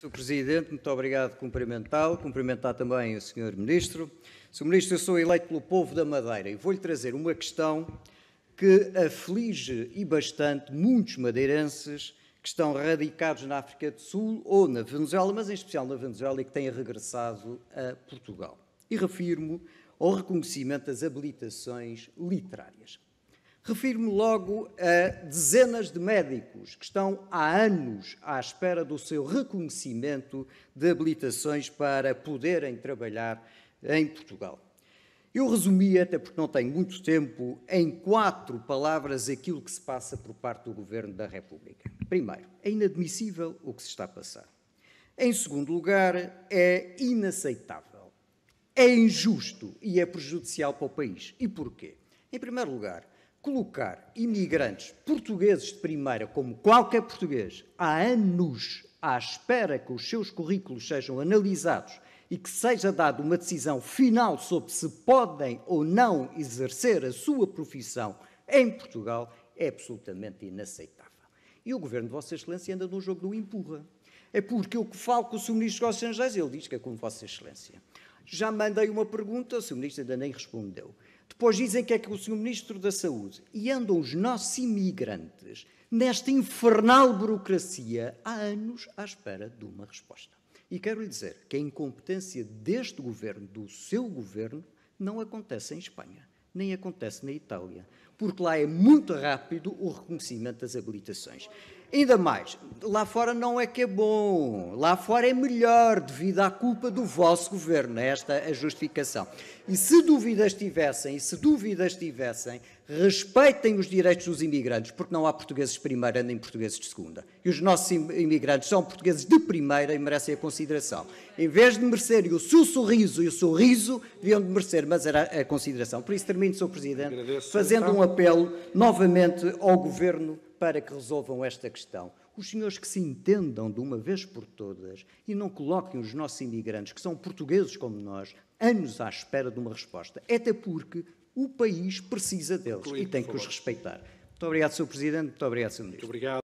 Sr. Presidente, muito obrigado cumprimentá-lo, cumprimentar também o Sr. Ministro. Sr. Ministro, eu sou eleito pelo povo da Madeira e vou-lhe trazer uma questão que aflige e bastante muitos madeirenses que estão radicados na África do Sul ou na Venezuela, mas em especial na Venezuela e que têm regressado a Portugal. E refiro-me ao reconhecimento das habilitações literárias. Refiro-me logo a dezenas de médicos que estão há anos à espera do seu reconhecimento de habilitações para poderem trabalhar em Portugal. Eu resumi, até porque não tenho muito tempo, em quatro palavras aquilo que se passa por parte do Governo da República. Primeiro, é inadmissível o que se está a passar. Em segundo lugar, é inaceitável, é injusto e é prejudicial para o país. E porquê? Em primeiro lugar, colocar imigrantes portugueses de primeira, como qualquer português, há anos à espera que os seus currículos sejam analisados e que seja dada uma decisão final sobre se podem ou não exercer a sua profissão em Portugal, é absolutamente inaceitável. E o governo de Vossa Excelência anda num jogo do empurra. É porque eu falo com o Sr. Ministro dos Estrangeiros, ele diz que é com Vossa Excelência. Já mandei uma pergunta, o Sr. Ministro ainda nem respondeu. Depois dizem que é que o Sr. Ministro da Saúde. E andam os nossos imigrantes nesta infernal burocracia há anos à espera de uma resposta. E quero lhe dizer que a incompetência deste governo, do seu governo, não acontece em Espanha nem acontece na Itália, porque lá é muito rápido o reconhecimento das habilitações. Ainda mais, lá fora não é que é bom, lá fora é melhor devido à culpa do vosso governo, esta é a justificação. E se dúvidas tivessem, e se dúvidas tivessem, respeitem os direitos dos imigrantes, porque não há portugueses de primeira nem portugueses de segunda. E os nossos imigrantes são portugueses de primeira e merecem a consideração. Em vez de merecerem o seu sorriso e o sorriso, deviam de merecer, mas era a consideração. Por isso termino, Sr. Presidente, Agradeço, fazendo então. um apelo novamente ao Governo para que resolvam esta questão os senhores que se entendam de uma vez por todas e não coloquem os nossos imigrantes, que são portugueses como nós, anos à espera de uma resposta. Até porque o país precisa deles e tem que os respeitar. Muito obrigado, Sr. Presidente. Muito obrigado, Sr. Ministro. Muito obrigado.